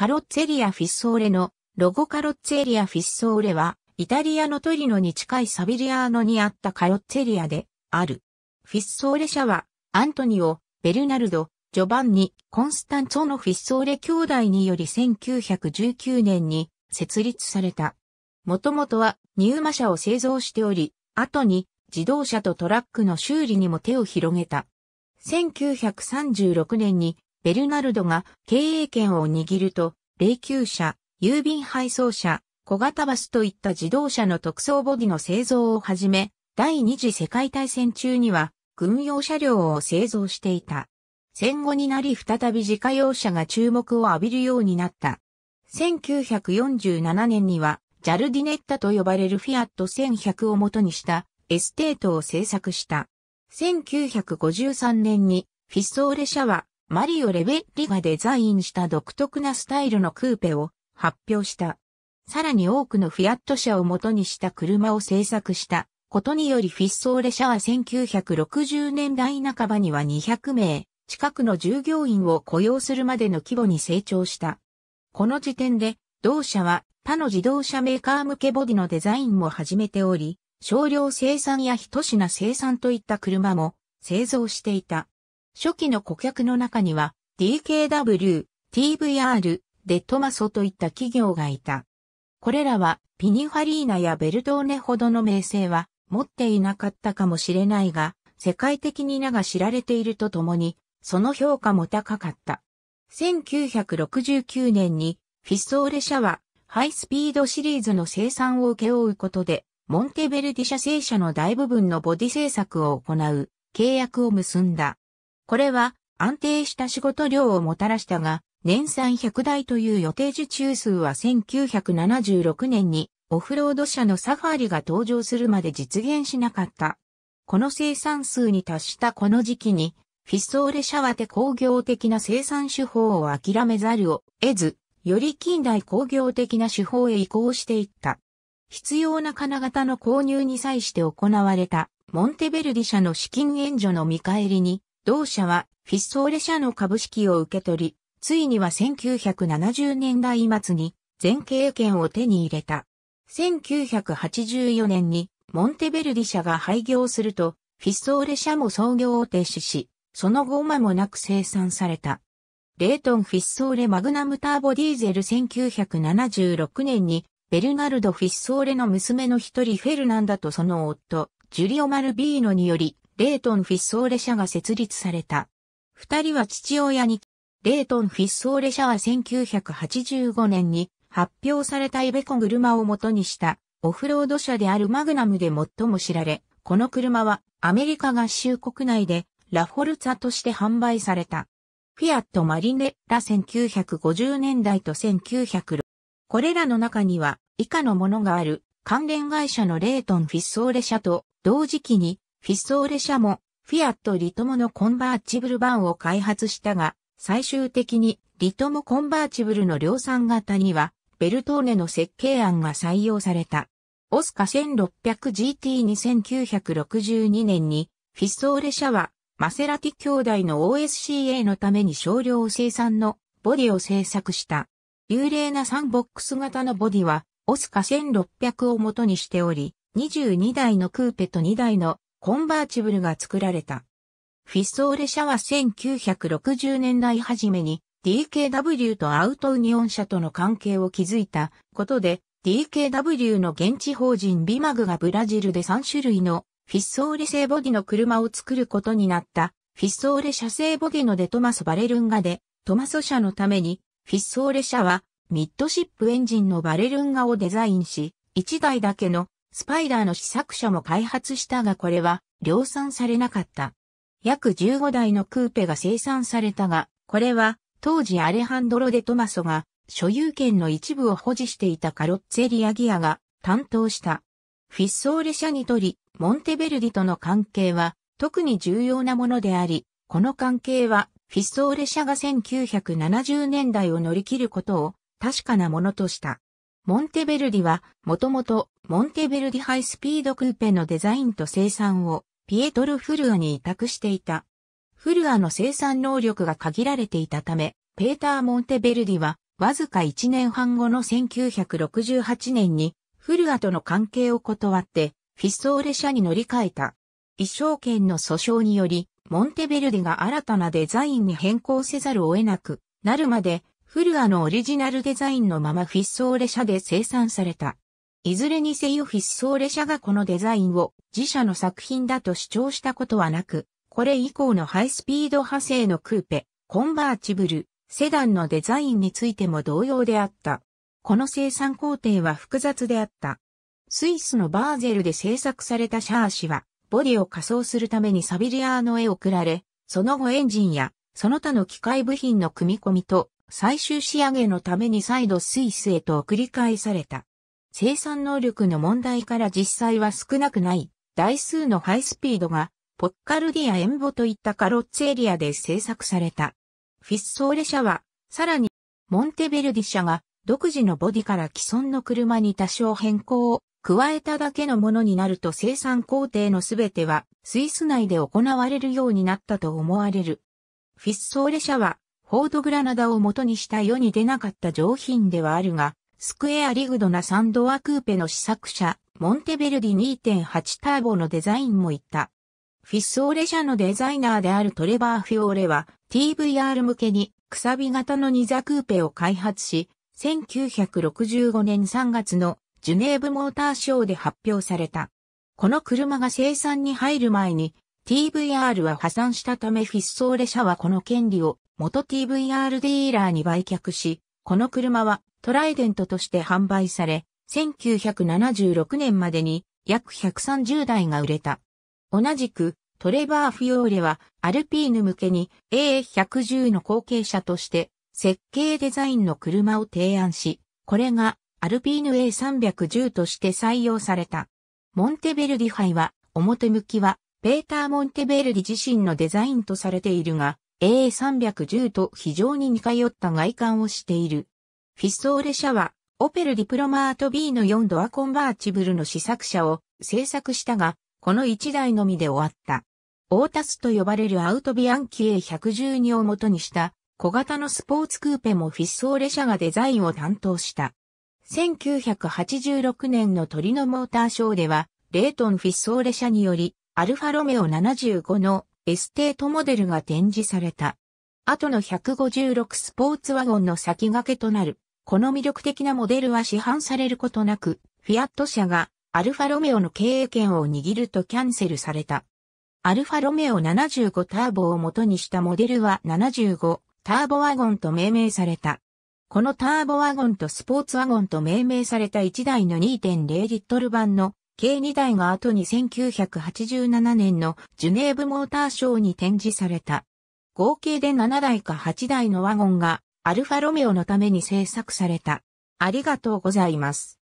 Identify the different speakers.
Speaker 1: カロッツェリア・フィッソーレのロゴカロッツェリア・フィッソーレは、イタリアのトリノに近いサビリアーノにあったカロッツェリアである。フィッソーレ社は、アントニオ、ベルナルド、ジョバンニ、コンスタンツォのフィッソーレ兄弟により1919年に設立された。もともとはニューマ車を製造しており、後に自動車とトラックの修理にも手を広げた。1936年にベルナルドが経営権を握ると、霊柩車、郵便配送車、小型バスといった自動車の特装ボディの製造をはじめ、第二次世界大戦中には軍用車両を製造していた。戦後になり再び自家用車が注目を浴びるようになった。1947年には、ジャルディネッタと呼ばれるフィアット1100を元にしたエステートを製作した。1953年にフィッソーレ社はマリオ・レベッリがデザインした独特なスタイルのクーペを発表した。さらに多くのフィアット車を元にした車を製作したことによりフィッソーレ社は1960年代半ばには200名近くの従業員を雇用するまでの規模に成長した。この時点で同社は他の自動車メーカー向けボディのデザインも始めており、少量生産や一品生産といった車も製造していた。初期の顧客の中には DKW、TVR、デットマソといった企業がいた。これらはピニファリーナやベルトーネほどの名声は持っていなかったかもしれないが、世界的に名が知られているとともに、その評価も高かった。1969年にフィッソーレ社はハイスピードシリーズの生産を請け負うことで、モンテベルディ社製車の大部分のボディ制作を行う契約を結んだ。これは安定した仕事量をもたらしたが、年産100台という予定受注数は1976年にオフロード車のサファリが登場するまで実現しなかった。この生産数に達したこの時期に、フィッソーレ社は手工業的な生産手法を諦めざるを得ず、より近代工業的な手法へ移行していった。必要な金型の購入に際して行われたモンテベルディ社の資金援助の見返りに、同社はフィッソーレ社の株式を受け取り、ついには1970年代末に全経権を手に入れた。1984年にモンテベルディ社が廃業すると、フィッソーレ社も創業を停止し、その後間もなく生産された。レートン・フィッソーレ・マグナム・ターボ・ディーゼル1976年に、ベルナルド・フィッソーレの娘の一人フェルナンダとその夫、ジュリオ・マルビーノにより、レイトン・フィッソーレ社が設立された。二人は父親に、レイトン・フィッソーレ社は1985年に発表されたイベコ車を元にしたオフロード車であるマグナムで最も知られ、この車はアメリカ合衆国内でラフォルツァとして販売された。フィアット・マリネラ1950年代と1906。これらの中には以下のものがある関連会社のレイトン・フィッソーレ社と同時期にフィッソーレ社も、フィアットリトモのコンバーチブル版を開発したが、最終的にリトモコンバーチブルの量産型には、ベルトーネの設計案が採用された。オスカ 1600GT2962 年に、フィッソーレ社は、マセラティ兄弟の OSCA のために少量生産のボディを製作した。幽霊なサンボックス型のボディは、オスカ1600を元にしており、22台のクーペと2台のコンバーチブルが作られた。フィッソーレ社は1960年代初めに DKW とアウトウニオン社との関係を築いたことで DKW の現地法人ビマグがブラジルで3種類のフィッソーレ製ボディの車を作ることになったフィッソーレ社製ボディのデトマス・バレルンガでトマソ社のためにフィッソーレ社はミッドシップエンジンのバレルンガをデザインし1台だけのスパイダーの試作車も開発したがこれは量産されなかった。約15台のクーペが生産されたが、これは当時アレハンドロ・デ・トマソが所有権の一部を保持していたカロッツェリアギアが担当した。フィッソーレ社にとり、モンテベルディとの関係は特に重要なものであり、この関係はフィッソーレ社が1970年代を乗り切ることを確かなものとした。モンテベルディは、もともと、モンテベルディハイスピードクーペのデザインと生産を、ピエトル・フルアに委託していた。フルアの生産能力が限られていたため、ペーター・モンテベルディは、わずか1年半後の1968年に、フルアとの関係を断って、フィッソーレ社に乗り換えた。一生権の訴訟により、モンテベルディが新たなデザインに変更せざるを得なくなるまで、フルアのオリジナルデザインのままフィッソーレ社で生産された。いずれにせよフィッソーレ社がこのデザインを自社の作品だと主張したことはなく、これ以降のハイスピード派生のクーペ、コンバーチブル、セダンのデザインについても同様であった。この生産工程は複雑であった。スイスのバーゼルで制作されたシャーシは、ボディを仮装するためにサビリアーノへ送られ、その後エンジンや、その他の機械部品の組み込みと、最終仕上げのために再度スイスへと繰り返された。生産能力の問題から実際は少なくない台数のハイスピードがポッカルディやエンボといったカロッツエリアで製作された。フィッソーレ社はさらにモンテベルディ社が独自のボディから既存の車に多少変更を加えただけのものになると生産工程のすべてはスイス内で行われるようになったと思われる。フィッソーレ社はフォードグラナダを元にした世に出なかった上品ではあるが、スクエアリグドなサンドアクーペの試作車、モンテベルディ2.8ターボのデザインもいた。フィッソーレ社のデザイナーであるトレバー・フィオーレは TVR 向けにくさび型の2座クーペを開発し、1965年3月のジュネーブモーターショーで発表された。この車が生産に入る前に TVR は破産したためフィッソーレ社はこの権利を元 TVR ディーラーに売却し、この車はトライデントとして販売され、1976年までに約130台が売れた。同じく、トレバー・フィオーレは、アルピーヌ向けに A110 の後継者として、設計デザインの車を提案し、これが、アルピーヌ A310 として採用された。モンテベルディ杯は、表向きは、ペーター・モンテベルディ自身のデザインとされているが、A310 と非常に似通った外観をしている。フィッソーレ社は、オペルディプロマート B の4ドアコンバーチブルの試作車を製作したが、この1台のみで終わった。オータスと呼ばれるアウトビアンキ A112 を元にした小型のスポーツクーペもフィッソーレ社がデザインを担当した。1986年のトリノモーターショーでは、レートンフィッソーレ社により、アルファロメオ75のエステートモデルが展示された。後の156スポーツワゴンの先駆けとなる、この魅力的なモデルは市販されることなく、フィアット社がアルファロメオの経営権を握るとキャンセルされた。アルファロメオ75ターボを元にしたモデルは75ターボワゴンと命名された。このターボワゴンとスポーツワゴンと命名された1台の2.0リットル版の計2台が後に1987年のジュネーブモーターショーに展示された。合計で7台か8台のワゴンがアルファロメオのために製作された。ありがとうございます。